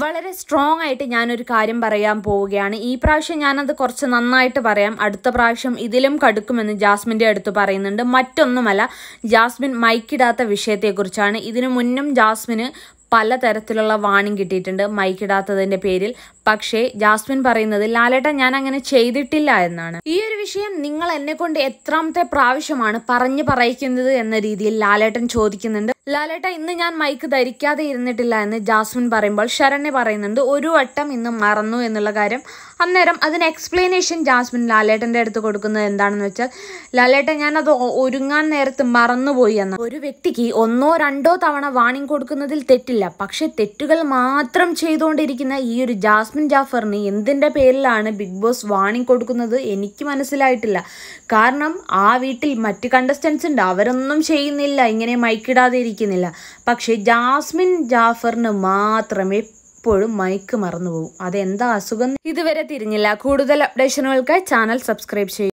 വളരെ സ്ട്രോങ് ആയിട്ട് ഞാനൊരു കാര്യം പറയാൻ പോവുകയാണ് ഈ പ്രാവശ്യം ഞാനത് കുറച്ച് നന്നായിട്ട് പറയാം അടുത്ത പ്രാവശ്യം ഇതിലും കടുക്കുമെന്ന് ജാസ്മിൻ്റെ അടുത്ത് പറയുന്നുണ്ട് മറ്റൊന്നുമല്ല ജാസ്മിൻ മൈക്കിടാത്ത വിഷയത്തെക്കുറിച്ചാണ് ഇതിനു മുന്നും ജാസ്മിന് പലതരത്തിലുള്ള വാണിംഗ് കിട്ടിയിട്ടുണ്ട് മൈക്കിടാത്തതിൻ്റെ പേരിൽ പക്ഷേ ജാസ്മിൻ പറയുന്നത് ലാലേട്ട ഞാൻ അങ്ങനെ ചെയ്തിട്ടില്ല എന്നാണ് ഈ ഒരു വിഷയം നിങ്ങൾ എന്നെ കൊണ്ട് എത്രാമത്തെ പ്രാവശ്യമാണ് പറഞ്ഞു പറയിക്കുന്നത് എന്ന രീതിയിൽ ലാലേട്ടൻ ചോദിക്കുന്നുണ്ട് ലാലേട്ട ഇന്ന് ഞാൻ മൈക്ക് ധരിക്കാതെ ഇരുന്നിട്ടില്ല എന്ന് ജാസ്മിൻ പറയുമ്പോൾ ശരണ്യ പറയുന്നുണ്ട് ഒരു വട്ടം ഇന്ന് മറന്നു എന്നുള്ള കാര്യം അന്നേരം അതിന് എക്സ്പ്ലനേഷൻ ജാസ്മിൻ ലാലേട്ടൻ്റെ അടുത്ത് കൊടുക്കുന്നത് എന്താണെന്ന് വെച്ചാൽ ഞാൻ ഞാനത് ഒരുങ്ങാൻ നേരത്ത് മറന്നുപോയി എന്ന് ഒരു വ്യക്തിക്ക് ഒന്നോ രണ്ടോ തവണ വാണിംഗ് കൊടുക്കുന്നതിൽ തെറ്റില്ല പക്ഷെ തെറ്റുകൾ മാത്രം ചെയ്തുകൊണ്ടിരിക്കുന്ന ഈ ഒരു ജാസ്മിൻ ജാഫറിന് എന്തിൻ്റെ പേരിലാണ് ബിഗ് ബോസ് വാണിംഗ് കൊടുക്കുന്നത് എനിക്ക് മനസ്സിലായിട്ടില്ല കാരണം ആ വീട്ടിൽ മറ്റ് കണ്ടസ്റ്റൻസ് ഉണ്ട് അവരൊന്നും ചെയ്യുന്നില്ല ഇങ്ങനെ മൈക്കിടാതെ അറിയിക്കുന്നില്ല പക്ഷേ ജാസ്മിൻ ജാഫറിന് മാത്രമേ എപ്പോഴും മയക്ക് മറന്നു പോകും അതെന്താ അസുഖം ഇതുവരെ തിരിഞ്ഞില്ല കൂടുതൽ അപ്ഡേഷനുകൾക്കായി ചാനൽ സബ്സ്ക്രൈബ് ചെയ്യുക